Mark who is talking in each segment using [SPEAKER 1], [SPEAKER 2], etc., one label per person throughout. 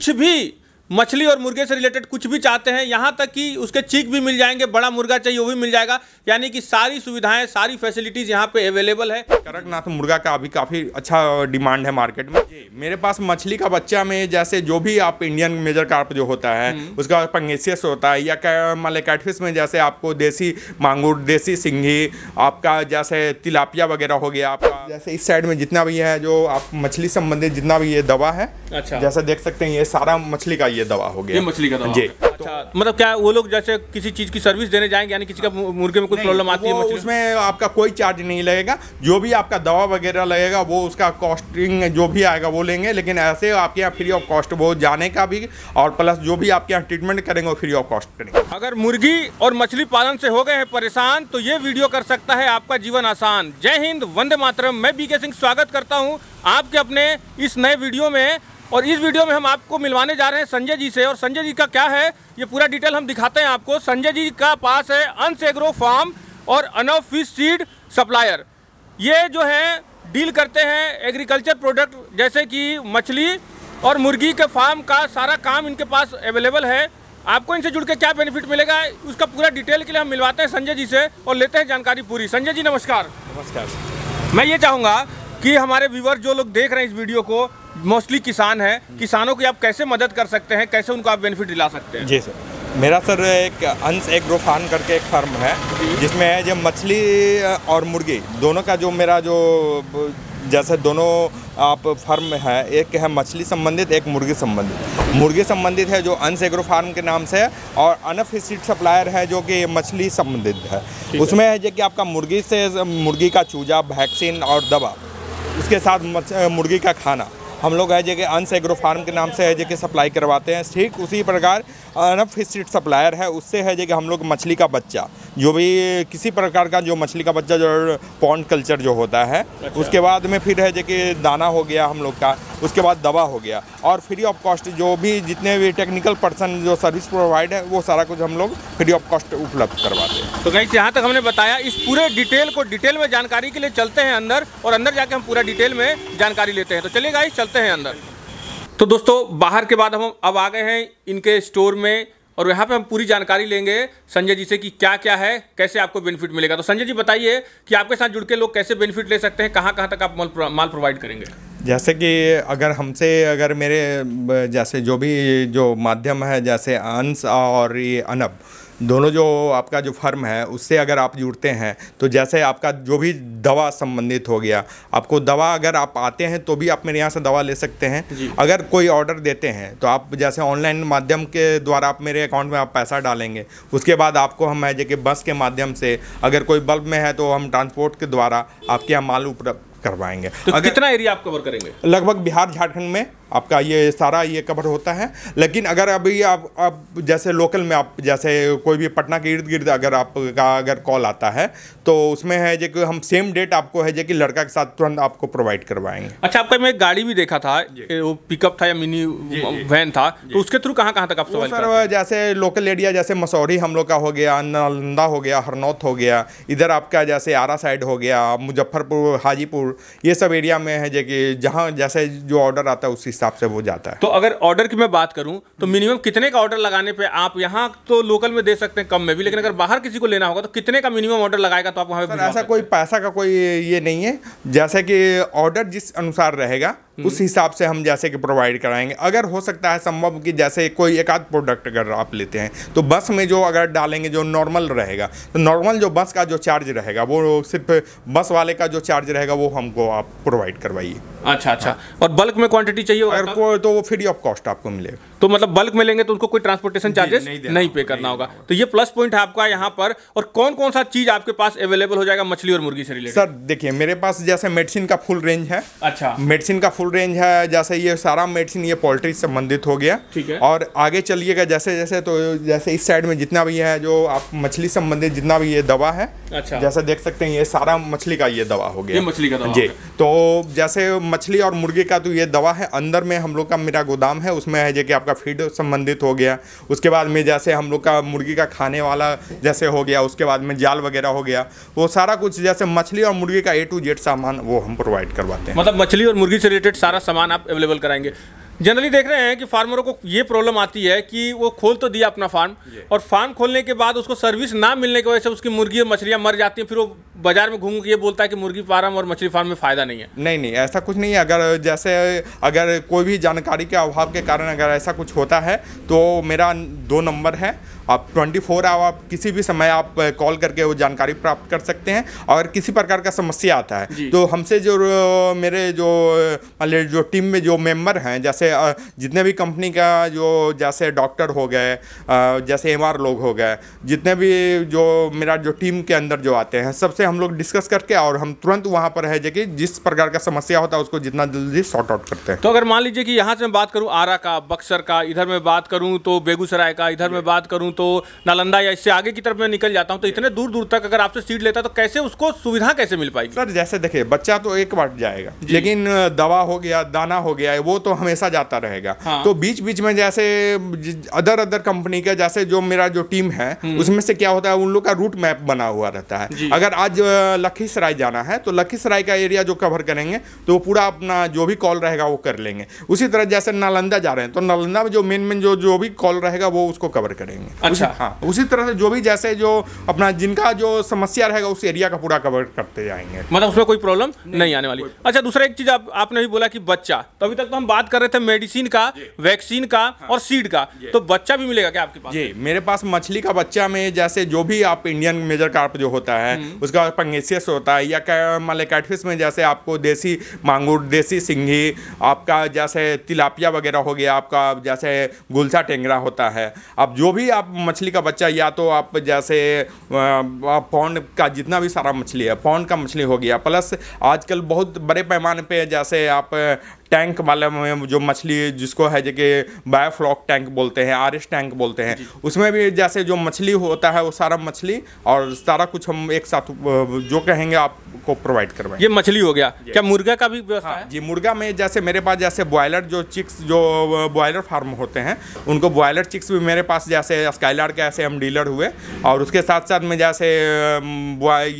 [SPEAKER 1] कुछ भी मछली और मुर्गे से रिलेटेड कुछ भी चाहते हैं यहाँ तक कि उसके चीक भी मिल जाएंगे बड़ा मुर्गा चाहिए वो भी मिल जाएगा यानी कि सारी सुविधाएं सारी फैसिलिटीज़ यहाँ पे अवेलेबल है
[SPEAKER 2] कड़कनाथ मुर्गा का अभी काफ़ी अच्छा डिमांड है मार्केट में मेरे पास मछली का बच्चा में जैसे जो भी आप इंडियन मेजर कार्प जो होता है हम्म। उसका पंगेसियस होता है या माले कैटफिश में जैसे आपको देसी मांगूर देसी सिंघी आपका जैसे तिलापिया वगैरह हो गया आपका जैसे इस साइड में जितना भी है जो आप मछली संबंधित जितना भी ये दवा है अच्छा जैसे देख सकते हैं ये सारा मछली का ये ये दवा हो गया ये मछली का दवा जी
[SPEAKER 1] अच्छा मतलब क्या वो लोग जैसे किसी चीज़ की सर्विस देने जाएंगे यानी किसी का मुर्गे में कोई प्रॉब्लम आती है उसमें
[SPEAKER 2] आपका कोई चार्ज नहीं लगेगा जो भी आपका दवा वगैरह लगेगा वो उसका कॉस्टिंग जो भी आएगा वो लेंगे लेकिन ऐसे आपके यहाँ फ्री ऑफ कॉस्ट वो जाने का भी और प्लस जो भी आपके यहाँ ट्रीटमेंट करेंगे वो फ्री ऑफ कॉस्ट करेंगे
[SPEAKER 1] अगर मुर्गी और मछली पालन से हो गए हैं परेशान तो ये वीडियो कर सकता है आपका जीवन आसान जय हिंद वंदे मातरम मैं बीके सिंह स्वागत करता हूँ आपके अपने इस नए वीडियो में और इस वीडियो में हम आपको मिलवाने जा रहे हैं संजय जी से और संजय जी का क्या है ये पूरा डिटेल हम दिखाते हैं आपको संजय जी का पास है अंश एग्रो फार्म और अनव फिश सीड सप्लायर ये जो है डील करते हैं एग्रीकल्चर प्रोडक्ट जैसे कि मछली और मुर्गी के फार्म का सारा काम इनके पास अवेलेबल है आपको इनसे जुड़ के क्या बेनिफिट मिलेगा उसका पूरा डिटेल के लिए हम मिलवाते हैं संजय जी से और लेते हैं जानकारी पूरी संजय जी नमस्कार
[SPEAKER 2] नमस्कार
[SPEAKER 1] मैं ये चाहूँगा कि हमारे व्यूवर जो लोग देख रहे हैं इस वीडियो को मोस्टली किसान हैं किसानों की आप कैसे मदद कर सकते हैं कैसे उनको आप बेनिफिट दिला सकते
[SPEAKER 2] हैं जी सर मेरा सर एक अंश एग्रो फार्म करके एक फार्म है जिसमें है जो मछली और मुर्गी दोनों का जो मेरा जो जैसे दोनों आप में है एक है मछली संबंधित एक मुर्गी संबंधित मुर्गी संबंधित है जो अंश एग्रो फार्म के नाम से है और अनफ सप्लायर है जो कि मछली संबंधित है उसमें है जो कि आपका मुर्गी से मुर्गी का चूजा वैक्सीन और दवा उसके साथ मुर्गी का खाना हम लोग है जैसे के एग्रो फार्म के नाम से है जैसे सप्लाई करवाते हैं ठीक उसी प्रकार अनफ स्ट्रीट सप्लायर है उससे है जे कि हम लोग मछली का बच्चा जो भी किसी प्रकार का जो मछली का बच्चा जो पॉन्ड कल्चर जो होता है अच्छा। उसके बाद में फिर है जे कि दाना हो गया हम लोग का उसके बाद दवा हो गया और फ्री ऑफ कॉस्ट जो भी जितने भी टेक्निकल पर्सन जो सर्विस प्रोवाइड है वो सारा कुछ हम लोग फ्री ऑफ कॉस्ट उपलब्ध करवाते हैं
[SPEAKER 1] तो कहीं यहाँ तक हमने बताया इस पूरे डिटेल को डिटेल में जानकारी के लिए चलते हैं अंदर और अंदर जाके हम पूरा डिटेल में जानकारी लेते हैं तो चलिए गाइस चलते चलते हैं अंदर तो दोस्तों बाहर के बाद हम अब आ गए हैं इनके स्टोर में और यहाँ पे हम पूरी जानकारी लेंगे संजय जी से कि क्या क्या है कैसे आपको बेनिफिट मिलेगा तो संजय जी बताइए कि आपके साथ जुड़ के लोग कैसे बेनिफिट ले सकते हैं कहाँ कहाँ तक आप माल प्रोवाइड करेंगे
[SPEAKER 2] जैसे कि अगर हमसे अगर मेरे जैसे जो भी जो माध्यम है जैसे अंश और ये अनब दोनों जो आपका जो फर्म है उससे अगर आप जुड़ते हैं तो जैसे आपका जो भी दवा संबंधित हो गया आपको दवा अगर आप आते हैं तो भी आप मेरे यहाँ से दवा ले सकते हैं अगर कोई ऑर्डर देते हैं तो आप जैसे ऑनलाइन माध्यम के द्वारा आप मेरे अकाउंट में आप पैसा डालेंगे उसके बाद आपको हम है जैसे बस के माध्यम से अगर कोई बल्ब में है तो हम ट्रांसपोर्ट के द्वारा आपके यहाँ माल उपलब्ध करवाएंगे तो अगर,
[SPEAKER 1] कितना एरिया आप कवर करेंगे
[SPEAKER 2] लगभग बिहार झारखंड में आपका ये सारा ये कवर होता है लेकिन अगर अभी आप आप जैसे लोकल में आप जैसे कोई भी पटना के इर्द गिर्द अगर आपका अगर कॉल आता है तो उसमें है जो कि हम सेम डेट आपको है जो कि लड़का के साथ तुरंत आपको प्रोवाइड करवाएंगे
[SPEAKER 1] अच्छा आपका मैं गाड़ी भी देखा था वो पिकअप था या मिनी वैन था तो उसके थ्रू कहाँ कहाँ तक आप सर
[SPEAKER 2] जैसे लोकल एरिया जैसे मसौरी हम लोग का हो गया नालंदा हो गया हरनौत हो गया इधर आपका जैसे आरा साइड हो गया मुजफ्फरपुर हाजीपुर ये सब एरिया में है जो कि जहाँ जैसे जो ऑर्डर आता है उसी हिसाब से वो जाता है तो
[SPEAKER 1] अगर ऑर्डर की मैं बात करूँ तो मिनिमम कितने का ऑर्डर लगाने पर आप यहाँ तो लोकल में दे सकते हैं कम में भी लेकिन अगर बाहर किसी को लेना होगा तो कितने का मिनिमम ऑर्डर लगाएगा तो आप वहाँ ऐसा
[SPEAKER 2] कोई पैसा का कोई ये नहीं है जैसे कि ऑर्डर जिस अनुसार रहेगा हम्म। उस हिसाब से हम जैसे कि प्रोवाइड कराएंगे अगर हो सकता है संभव कि जैसे कोई एक आध प्रोडक्ट अगर आप लेते हैं तो बस में जो अगर डालेंगे जो नॉर्मल रहेगा तो नॉर्मल जो बस का जो चार्ज रहेगा वो सिर्फ बस वाले का जो चार्ज रहेगा वो हमको आप प्रोवाइड करवाइए अच्छा अच्छा हाँ। और बल्क में क्वांटिटी चाहिए अगर तो? को तो वो फ्री ऑफ कॉस्ट आपको मिलेगा
[SPEAKER 1] तो मतलब बल्क में लेंगे तो उनको कोई ट्रांसपोर्टेशन चार्जेस नहीं, नहीं पे करना होगा तो ये प्लस पॉइंट है आपका यहाँ पर और कौन कौन सा चीज आपके पास अवेलेबल हो जाएगा मछली और मुर्गी से रिलेटेड सर
[SPEAKER 2] देखिए मेरे पास जैसे मेडिसिन का फुल रेंज है अच्छा मेडिसिन का फुल रेंज है जैसे ये सारा मेडिसिन ये पोल्ट्री से संबंधित हो गया ठीक है और आगे चलिएगा जैसे जैसे तो जैसे इस साइड में जितना भी है जो आप मछली संबंधित जितना भी ये दवा है अच्छा जैसे देख सकते हैं ये सारा मछली का ये दवा हो गया मछली का दवा जी तो जैसे मछली और मुर्गी का तो ये दवा है अंदर में हम लोग का मेरा गोदाम है उसमें है जो कि आपका आपका फीड संबंधित हो गया उसके बाद में जैसे हम लोग का मुर्गी का खाने वाला जैसे हो गया उसके बाद में जाल वगैरह हो गया वो सारा कुछ जैसे मछली और मुर्गी का ए टू जेड सामान वो हम प्रोवाइड करवाते हैं
[SPEAKER 1] मतलब मछली और मुर्गी से रिलेटेड सारा सामान आप अवेलेबल कराएंगे जनरली देख रहे हैं कि फार्मरों को ये प्रॉब्लम आती है कि वो खोल तो दिया अपना फार्म और फार्म खोलने के बाद उसको सर्विस ना मिलने की वजह से उसकी मुर्गी और मछलियाँ मर जाती हैं फिर वो बाजार में घूम के ये बोलता है कि मुर्गी फार्म और मछली फार्म में फ़ायदा नहीं है
[SPEAKER 2] नहीं नहीं ऐसा कुछ नहीं है अगर जैसे अगर कोई भी जानकारी के अभाव के कारण अगर ऐसा कुछ होता है तो मेरा दो नंबर है आप 24 आवर आप किसी भी समय आप कॉल करके वो जानकारी प्राप्त कर सकते हैं अगर किसी प्रकार का समस्या आता है तो हमसे जो मेरे जो मान जो टीम में जो मेम्बर हैं जैसे जितने भी कंपनी का जो जैसे डॉक्टर हो गए जैसे एम लोग हो गए जितने भी जो मेरा जो टीम के अंदर जो आते हैं सबसे हम लोग डिस्कस करके और हम तुरंत वहाँ पर है जो कि जिस प्रकार का समस्या होता है उसको जितना जल्दी सॉर्ट आउट करते हैं
[SPEAKER 1] तो अगर मान लीजिए कि यहाँ से मैं बात करूँ आरा का बक्सर का इधर मैं बात करूँ तो बेगूसराय का इधर मैं बात करूँ तो तो नालंदा या इससे आगे की तरफ मैं निकल जाता हूँ तो इतने दूर दूर तक अगर आपसे सीट लेता तो कैसे उसको सुविधा कैसे मिल पाएगी
[SPEAKER 2] सर जैसे देखिए बच्चा तो एक बार जाएगा लेकिन दवा हो गया दाना हो गया वो तो हमेशा जाता रहेगा हाँ। तो बीच बीच में जैसे अदर अदर कंपनी का जैसे जो मेरा जो टीम है हम्म। उसमें से क्या होता है उन लोग का रूट मैप बना हुआ रहता है अगर आज लखीसराय जाना है तो लखीसराय का एरिया जो कवर करेंगे तो पूरा अपना जो भी कॉल रहेगा वो कर लेंगे उसी तरह जैसे नालंदा जा रहे हैं तो नालंदा में जो मेन मेन जो जो भी कॉल रहेगा वो उसको कवर करेंगे अच्छा हाँ उसी तरह से जो भी जैसे जो अपना जिनका जो समस्या रहेगा उस एरिया का पूरा कवर करते जाएंगे
[SPEAKER 1] मतलब उसमें कोई प्रॉब्लम नहीं, नहीं आने वाली अच्छा दूसरा एक चीज़ आप, आपने भी बोला कि बच्चा तो अभी तक तो हम बात कर रहे थे मेडिसिन का वैक्सीन का हाँ। और सीड का
[SPEAKER 2] तो बच्चा भी मिलेगा क्या आपके पास जी मेरे पास मछली का बच्चा में जैसे जो भी आप इंडियन मेजर कार्प जो होता है हम्म। उसका पंगेसियस होता है या माले कैटफिश में जैसे आपको देसी मांगूर देसी सिंघी आपका जैसे तिलापिया वगैरह हो गया आपका जैसे गुलसा टेंगरा होता है अब जो भी आप मछली का बच्चा या तो आप जैसे पौंड का जितना भी सारा मछली है पौंड का मछली हो गया प्लस आजकल बहुत बड़े पैमाने पे जैसे आप टैंक वाले में जो मछली जिसको है जैसे बायोफ्लॉक टैंक बोलते हैं आर टैंक बोलते हैं उसमें भी जैसे जो मछली होता है वो सारा मछली और सारा कुछ हम एक साथ जो कहेंगे आपको प्रोवाइड करवाएंगे ये मछली
[SPEAKER 1] हो गया क्या मुर्गा
[SPEAKER 2] का भी हाँ, जी मुर्गा में जैसे मेरे पास जैसे बॉयलर जो चिक्स जो बॉयलर फार्म होते हैं उनको बॉयलर चिक्स भी मेरे पास जैसे स्काईलार के ऐसे हम डीलर हुए और उसके साथ साथ में जैसे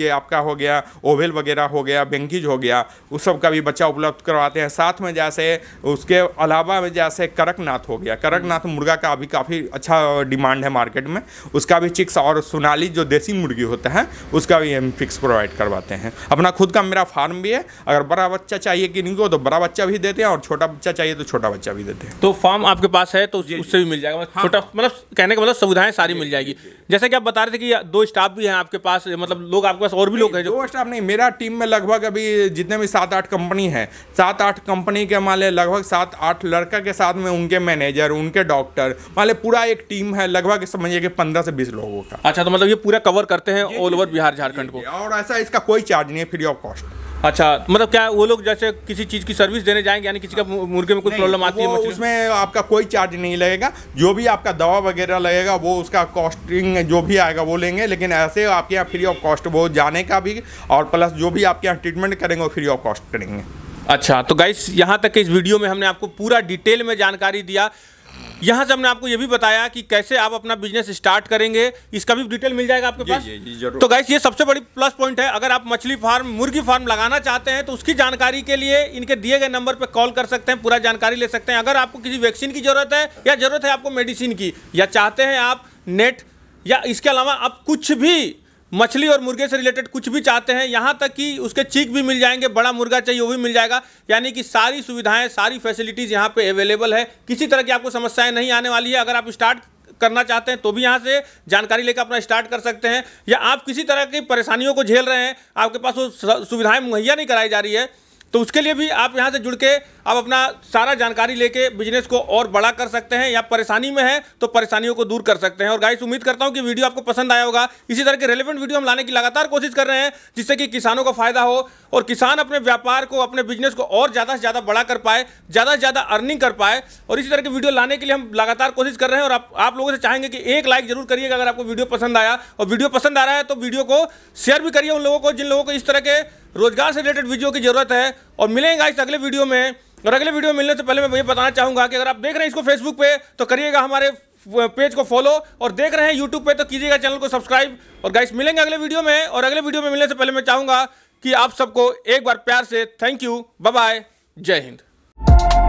[SPEAKER 2] ये आपका हो गया ओवेल वगैरह हो गया बेंकिज हो गया उस सब का भी बच्चा उपलब्ध करवाते हैं साथ में जैसे उसके अलावा जैसे करकनाथ हो गया करकनाथ मुर्गा का अभी काफ़ी अच्छा डिमांड है मार्केट में उसका भी चिक्स और सोनाली जो देसी मुर्गी होता है उसका भी हम फिक्स प्रोवाइड करवाते हैं अपना खुद का मेरा फार्म भी है अगर बड़ा बच्चा चाहिए कि नहीं तो बड़ा बच्चा भी देते हैं और छोटा बच्चा चाहिए तो छोटा बच्चा भी देते हैं तो फार्म आपके
[SPEAKER 1] पास है तो उससे भी मिल जाएगा मतलब हाँ, छोटा हाँ। मतलब कहने का मतलब सुविधाएं सारी मिल जाएगी जैसे कि आप बता रहे थे कि दो
[SPEAKER 2] स्टाफ भी हैं आपके पास मतलब लोग आपके पास और भी लोग हैं जो स्टाफ नहीं मेरा टीम में लगभग अभी जितने भी सात आठ कंपनी है सात आठ कंपनी के माले लगभग सात आठ लड़का के साथ में उनके मैनेजर उनके डॉक्टर माले पूरा एक टीम है लगभग समझिए कि पंद्रह से बीस लोगों का अच्छा तो मतलब ये पूरा कवर करते हैं ऑल ओवर बिहार झारखंड को और ऐसा इसका कोई चार्ज नहीं है फ्री ऑफ कॉस्ट अच्छा मतलब
[SPEAKER 1] क्या वो लोग जैसे किसी चीज़ की सर्विस देने जाएंगे यानी किसी का मुर्गे में कुछ प्रॉब्लम आती है उसमें
[SPEAKER 2] आपका कोई चार्ज नहीं लगेगा जो भी आपका दवा वगैरह लगेगा वो उसका कॉस्टिंग जो भी आएगा वो लेंगे लेकिन ऐसे आपके यहाँ फ्री ऑफ कॉस्ट वो जाने का भी और प्लस जो भी आपके यहाँ ट्रीटमेंट करेंगे वो फ्री ऑफ कॉस्ट करेंगे
[SPEAKER 1] अच्छा तो गाइस यहाँ तक के इस वीडियो में हमने आपको पूरा डिटेल में जानकारी दिया यहाँ से हमने आपको ये भी बताया कि कैसे आप अपना बिजनेस स्टार्ट करेंगे इसका भी डिटेल मिल जाएगा आपके
[SPEAKER 2] पास तो
[SPEAKER 1] गाइस ये सबसे बड़ी प्लस पॉइंट है अगर आप मछली फार्म मुर्गी फार्म लगाना चाहते हैं तो उसकी जानकारी के लिए इनके दिए गए नंबर पर कॉल कर सकते हैं पूरा जानकारी ले सकते हैं अगर आपको किसी वैक्सीन की जरूरत है या जरूरत है आपको मेडिसिन की या चाहते हैं आप नेट या इसके अलावा आप कुछ भी मछली और मुर्गे से रिलेटेड कुछ भी चाहते हैं यहाँ तक कि उसके चीक भी मिल जाएंगे बड़ा मुर्गा चाहिए वो भी मिल जाएगा यानी कि सारी सुविधाएं सारी फैसिलिटीज़ यहाँ पे अवेलेबल है किसी तरह की आपको समस्याएं नहीं आने वाली है अगर आप स्टार्ट करना चाहते हैं तो भी यहाँ से जानकारी लेकर अपना स्टार्ट कर सकते हैं या आप किसी तरह की परेशानियों को झेल रहे हैं आपके पास वो सुविधाएँ मुहैया नहीं कराई जा रही है तो उसके लिए भी आप यहाँ से जुड़ के आप अपना सारा जानकारी लेके बिजनेस को और बड़ा कर सकते हैं या परेशानी में है तो परेशानियों को दूर कर सकते हैं और गाइस उम्मीद करता हूँ कि वीडियो आपको पसंद आया होगा इसी तरह के रेलिवेंट वीडियो हम लाने की लगातार कोशिश कर रहे हैं जिससे कि किसानों को फायदा हो और किसान अपने व्यापार को अपने बिजनेस को और ज़्यादा से ज़्यादा बड़ा कर पाए ज़्यादा से ज़्यादा अर्निंग कर पाए और इसी तरह की वीडियो लाने के लिए हम लगातार कोशिश कर रहे हैं और आप, आप लोगों से चाहेंगे कि एक लाइक जरूर करिएगा अगर आपको वीडियो पसंद आया और वीडियो पसंद आ रहा है तो वीडियो को शेयर भी करिए उन लोगों को जिन लोगों को इस तरह के रोजगार से रिलेटेड वीडियो की जरूरत है और मिलेंगे इस अगले वीडियो में और अगले वीडियो मिलने से पहले मैं ये बताना चाहूँगा कि अगर आप देख रहे हैं इसको फेसबुक पे तो करिएगा हमारे पेज को फॉलो और देख रहे हैं यूट्यूब पे तो कीजिएगा चैनल को सब्सक्राइब और गाइस मिलेंगे अगले वीडियो में और अगले वीडियो में मिलने से पहले मैं चाहूँगा कि आप सबको एक बार प्यार से थैंक यू बाय जय हिंद